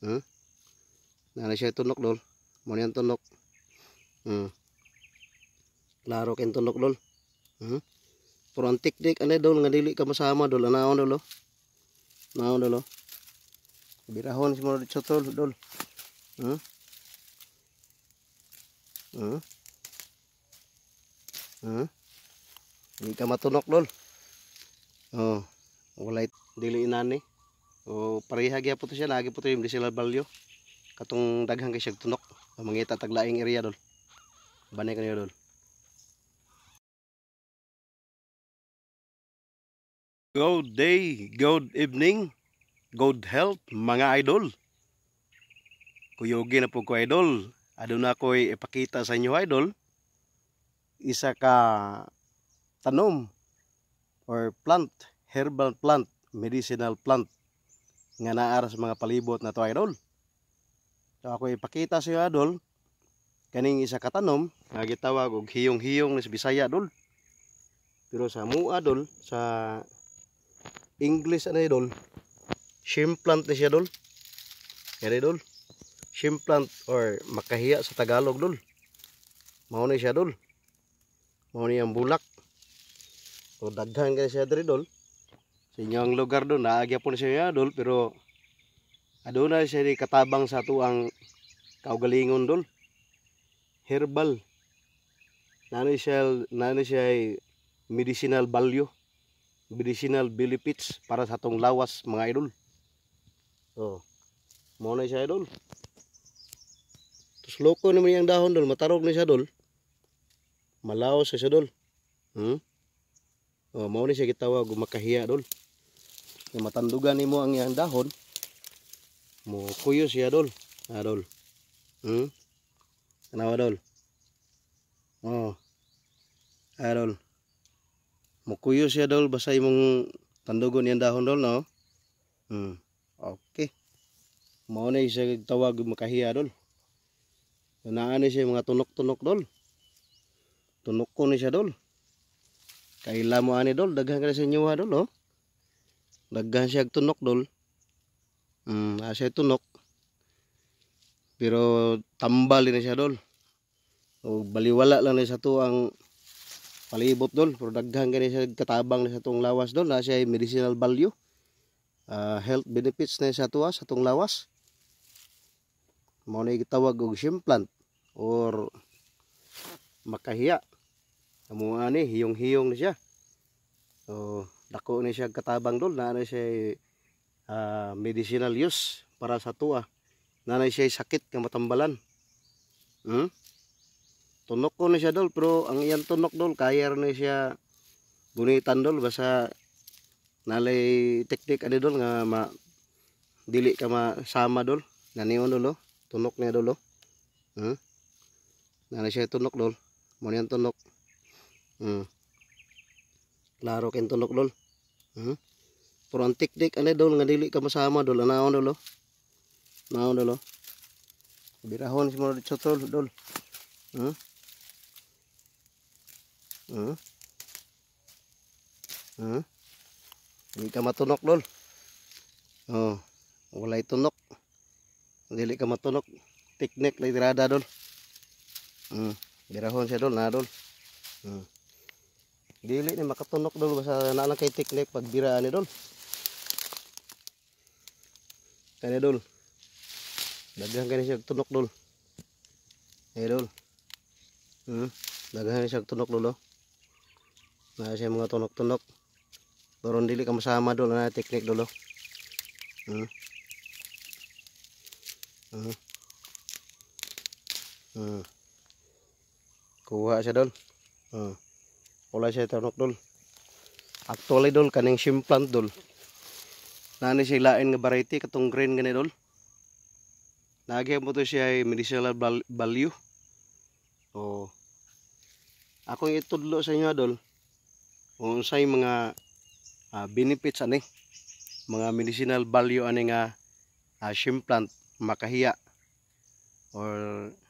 Nah Nana siya tunok dol. Mo niyan tunok. Hmm. Klaro kin tunok dol. Hmm. dik ang dol nga dili ka masama dol nah, naon dol. Naon dol. Birahon semua mo chotol dol. Hmm. Hmm. Hmm. Hindi ka matunok dol. Oh. Walay dili inani. So pareha gaya po to siya lagi po to yung decimal value. Katong daghang kay siya tunok. Mangita taglaing area dol. Banay kanyo dol. Good day, good evening, good health mga idol. Kuyogi na po ko idol. Aduna ko'y ipakita sa inyo idol. Isa ka tanom or plant, herbal plant, medicinal plant nga naara sa mga palibot na to idol so ako ipakita sa iyo idol kaning isa katanom nga gitawag og hiyong-hiyong sa Bisaya idol pero sa mua idol sa English ano idol plant ni siya idol kaya idol plant or makahiya sa Tagalog idol mao ni siya idol mao ni ang bulak o daghan kay siya idol sa inyong lugar doon naagya po na siya dol pero aduna siya di katabang sa tuang kaugalingon dol herbal nani siya nani siya medicinal value medicinal benefits para sa atong lawas mga idol oh mo na siya idol tus loko naman yung dahon dol matarog na siya dol malaos siya dol hmm oh mo na siya gitawag makahiya dol yung matandugan nimo ang iyang dahon mo kuyo siya dol adol ah, hmm ano adol oh ah, adol mo kuyo siya dol basay imong tandugan iyang dahon dol no hmm okay Mo na isa tawag makahiya dol Naan siya mga tunok-tunok dol. Tunok ko ni siya dol. Kaila mo ani dol, daghang ka sa inyo ha dol, oh daghan siya tunok dol um, siya tunok pero tambal din siya dol o baliwala lang na sa to ang palibot dol pero daghan gani siya katabang na sa tong lawas dol na siya medicinal value uh, health benefits na sa tuwa sa tong lawas mo na gitawag og simplant or makahiya amo ani hiyong-hiyong na siya so dako ni siya katabang dol na siya uh, medicinal use para sa tua na siya sakit ng matambalan hmm? tunok ko ni siya dol pero ang iyan tunok dol kaya ni siya gunitan dol basta nalay teknik ani dol nga ma dili ka masama dol naniyon dol tunok niya dol oh. hmm? na siya tunok dol mo niyan tunok hmm. Klaro kin tunok dol. Hmm? Pero ang tikdik ano dol nga dili ka masama dol anaon dol. Oh. Naon dol. Oh. Birahon si mo chotol dol. Hmm? Hmm? Hmm? Hindi ka matunok dol. Oh, walay tunok. Dili ka matunok. Tiknik lay tirada dol. Hmm. Birahon siya dol na dol. Hmm dili ni makatunok dol basta naa kay teknik pagbiraan ni dol kani dol daghan kani siya tunok dol eh dol hmm daghan siya tunok dol oh naa siya mga tunok-tunok Doron dili ka masama dol na teknik dol oh hmm hmm hmm kuha siya dol hmm wala siya tanok dol. Actually dol kaning simplant dol. Nani siya lain nga variety katong green gani dol. Nagi mo to siya medicinal value. ako akong itudlo sa inyo dol kung unsay mga uh, benefits ani mga medicinal value ani nga uh, ah, simplant makahiya or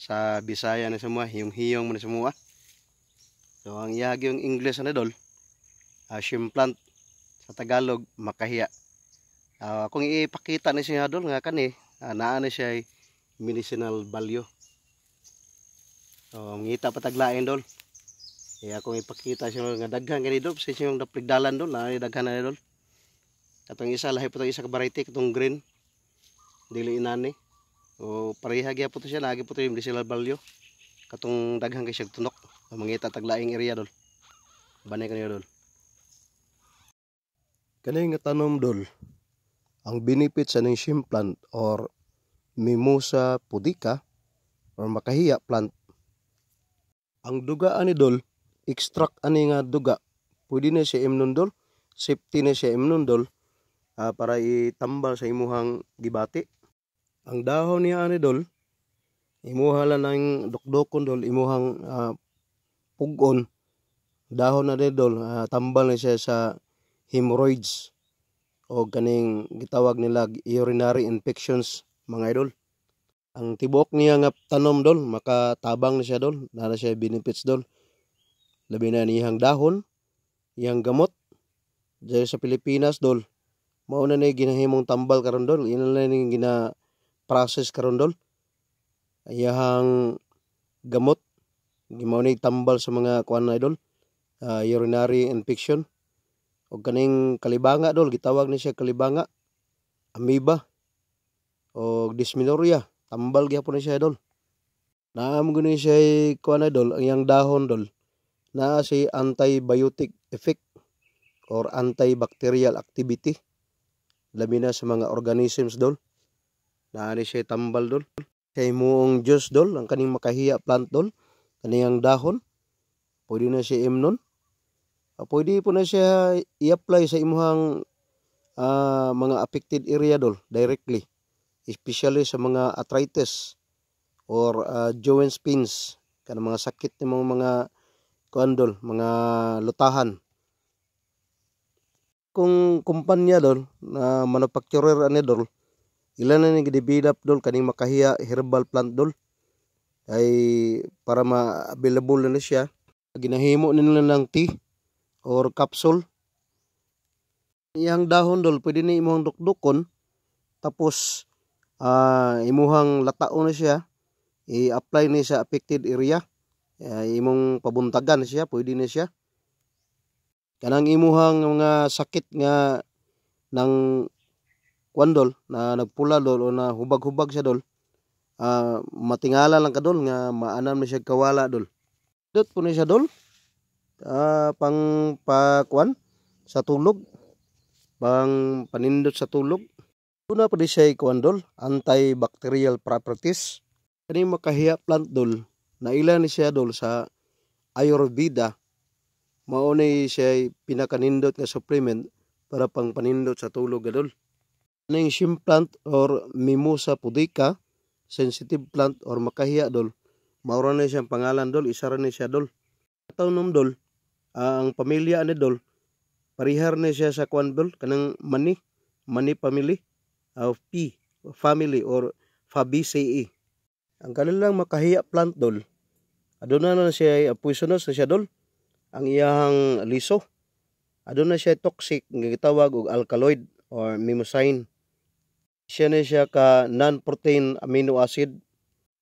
sa Bisaya na semua hiyong-hiyong na semua So ang yagi yung English ano dol, uh, ah, shimplant sa Tagalog makahiya. Uh, kung ipakita ni siya dol nga kani, uh, naa ni siya medicinal value. So ang ngita pataglain dol. Kaya kung ipakita siya nga daghan kani dol, sa siyang dapligdalan dol, na daghan na ano, dol. Katong isa lahi po isa ka variety katong green. Dili inani. O pareha gyapon to siya, nagi po to yung medicinal value. Katong daghan kay siya tunok mangita taglaing area dol banay kanyo dol kani nga tanom dol ang benefit sa ning shrimp plant or mimosa pudica or makahiya plant ang duga ani dol extract ani nga duga pwede na siya imnundol safety na siya imnundol uh, ah, para itambal sa imuhang gibati ang dahon niya ani dol imuha lang ng dokdokon dol imuhang uh, pugon dahon na didol uh, ah, tambal na siya sa hemorrhoids o kaning gitawag nila urinary infections mga idol ang tibok niya nga tanom dol makatabang na siya dol nara siya benefits dol labi na niyang dahon iyang gamot dahil sa Pilipinas dol mao na ni ginahimong tambal karon dol ina na ni gina process karon dol iyang gamot Gimaw ni tambal sa mga kuan na idol. Uh, urinary infection. O kaning kalibanga idol. Gitawag ni siya kalibanga. Amoeba. O dysmenorrhea. Tambal gihapon ni siya idol. Naam guni siya kuan idol. Ang yang dahon idol. Na si antibiotic effect or antibacterial activity labi na sa mga organisms dol ni siya tambal dol kay muong juice dol ang kaning makahiya plant dol kaniyang dahon. Pwede na siya imnon. Uh, ah, pwede po na siya i-apply sa imuhang uh, mga affected area dol directly. Especially sa mga arthritis or uh, joint pains. Kana mga sakit ng mga mga kuandol, mga lutahan. Kung kumpanya dol, na manufacturer ani dol, ilan na ni develop dol kaning makahiya herbal plant dol ay para ma-available na, siya. Ginahimo na nila ng tea or capsule. yang dahon dol, pwede na imuhang dukdukon. Tapos, uh, imuhang latao na siya. I-apply na sa affected area. Uh, imong pabuntagan na siya, pwede na siya. Kanang imuhang mga sakit nga ng kwandol na nagpula dol o na hubag-hubag siya dol uh, matingala lang ka dol nga maanan mo siya kawala dol dot po siya dol uh, pang pakuan sa tulog pang panindot sa tulog una po siya kuan dol antibacterial properties kani makahiya plant dol naila ni siya dol sa Ayurveda mao ni siya pinakanindot nga supplement para pang panindot sa tulog dol ning ano shimplant or mimosa pudica sensitive plant or makahiya dol maura na siyang pangalan dol isa ra ni siya dol ataw nom dol uh, ang pamilya ni dol parihar na siya sa kwan dol kanang mani mani family of ah, P family or Fabaceae ang kanilang makahiya plant dol aduna na siya uh, poisonous na siya dol ang iyahang liso aduna siya toxic nga gitawag og alkaloid or mimosine siya ni siya ka non-protein amino acid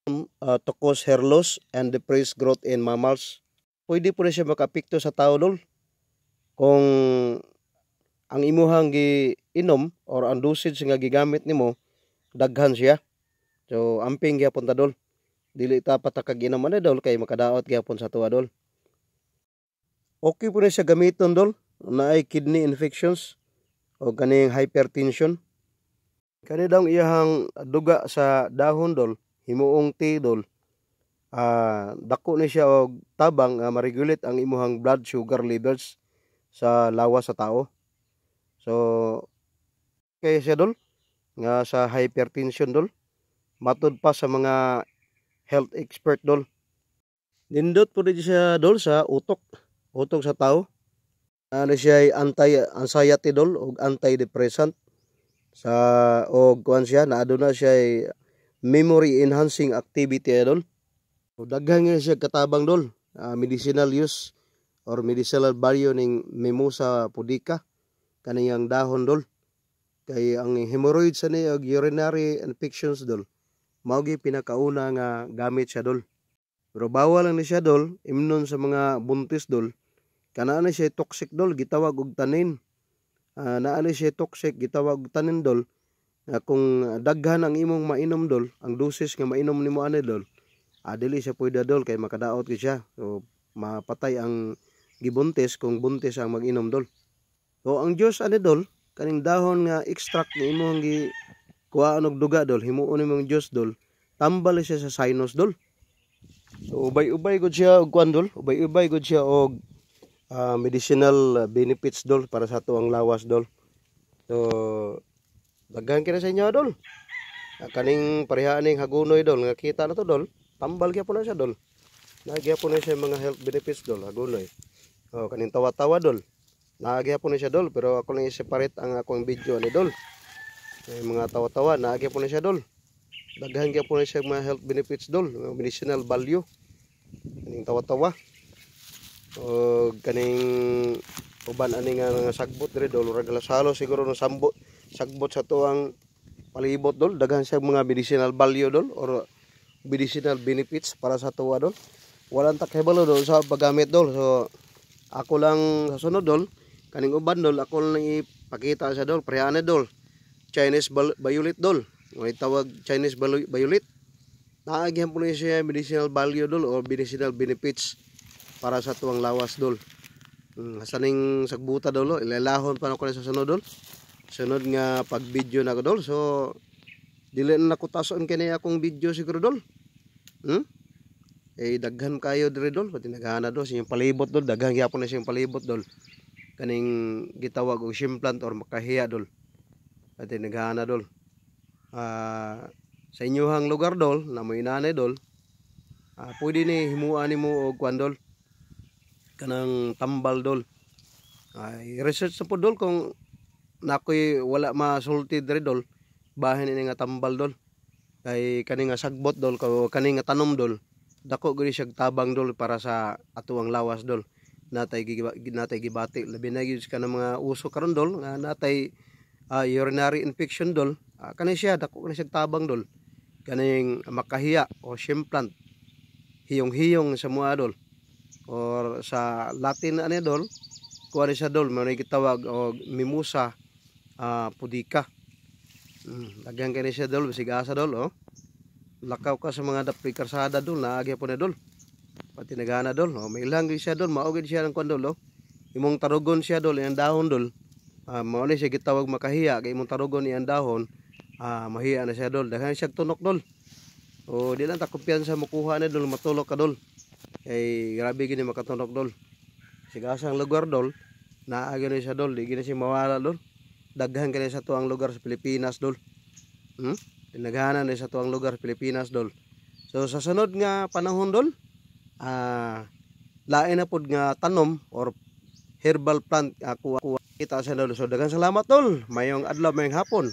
um, uh, to cause hair loss and decrease growth in mammals. Pwede po rin siya makapikto sa tao lol. Kung ang imuhang inom or ang dosage nga gigamit nimo daghan siya. So amping gyapon ta dol. Dili ta patakag inom na dol kay makadaot gyapon sa tuwa dol. Okay po rin siya gamiton dol na ay kidney infections o ganing hypertension. Kanidang iyahang duga sa dahon dol, himuong tidol, uh, ah, dako ni siya og tabang uh, maregulate ang imuhang blood sugar levels sa lawas sa tao. So, kay siya dol, nga sa hypertension dol, matod pa sa mga health expert dol. Nindot po rin siya dol sa utok, utok sa tao. Ano uh, siya ay anti-anxiety dol o antidepressant sa og kuan siya na aduna siya ay memory enhancing activity adol eh, o daghan siya katabang dol uh, medicinal use or medicinal value ning mimosa pudica kaniyang dahon dol kay ang hemorrhoids ani og urinary infections dol mao gi pinakauna nga gamit siya dol pero bawal lang ni siya dol imnon sa mga buntis dol kana na siya toxic dol gitawag og tanin uh, naali siya toxic gitawag tanindol uh, kung daghan ang imong mainom dol ang dosis nga mainom nimo ani dol adili ah, siya pwede dol kay makadaot gyud siya so mapatay ang gibuntis kung buntis ang maginom dol so ang juice ani dol kaning dahon nga extract ni imong gi kuha og duga dol himuon imong juice dol tambal siya sa sinus dol so ubay-ubay gud siya og kwan dol ubay-ubay gud siya og Um, uh, medicinal benefits dol para sa ato ang lawas dol. So daghan kina sa inyo dol. Kaning pareha ning hagunoy dol nga kita na to dol. Tambal gyapon na siya dol. Nagyapon na siya mga health benefits dol hagunoy. Oh kaning tawa-tawa dol. Nagyapon na siya dol pero ako lang i-separate ang akong video ni dol. May mga tawa-tawa nagyapon na siya dol. Daghan gyapon na siya mga health benefits dol, medicinal value. Kaning tawa-tawa o kaning uban ani nga nga sagbot dire dol ra galasalo siguro no sambot sagbot sa tuang palibot dol daghan sa mga medicinal value dol or medicinal benefits para sa tuwa dol walang takebalo dol sa paggamit dol so ako lang sa sunod dol kaning uban dol ako lang ipakita sa dol prehane dol Chinese violet dol may tawag Chinese violet naagihan po niya medicinal value dol or medicinal benefits para sa tuwang lawas dol hmm, hasaning sagbuta dolo, oh. ilalahon pa na ko sa sunod dol sunod nga pag video na ko dol so dili na ko tason kini akong video siguro dol hmm? eh daghan kayo diri dol pati naghana dol sa inyong palibot dol daghan gyapon na sa inyong palibot dol kaning gitawag og simplant or makahiya dol pati naghana dol uh, sa inyohang lugar dol na mo inanay dol uh, pwede ni himuan nimo og kwan dol kanang tambal dol ay research sa po dol kung nakoy wala masulti diri dol bahin ini nga tambal dol kay kani nga sagbot dol ko kani nga tanom dol dako gani siya tabang dol para sa atuang lawas dol natay natay gibati labi na gyud sa mga uso karon dol nga natay uh, urinary infection dol uh, ah, kani siya dako gani siya tabang dol kaning makahiya o shimplant hiyong-hiyong sa mga dol or sa Latin ano dol kuwari sa dol may gitawag o mimusa uh, ah, pudika mm, lagyan kani siya dol bisig dol oh lakaw ka sa mga dapoy dol naagya po na dol pati nagana dol oh may ilang siya dol maugid siya ng kondol oh imong tarugon siya dol ang dahon dol uh, mao siya gitawag makahiya kay imong tarugon iyang dahon ah, mahiya na siya dol dahil siya tunok dol o oh, di lang ta sa mukuha na dol matulog ka dol eh, grabe gini makatunok dol sigasang lugar dol naa gini siya dol di gini si mawala dol daghan kini sa tuang lugar sa Pilipinas dol hmm? tinaghanan na sa tuang lugar sa Pilipinas dol so sa sunod nga panahon dol ah, lain na pod nga tanom or herbal plant ako uh, kita sa dol so daghang salamat dol mayong adlaw mayong hapon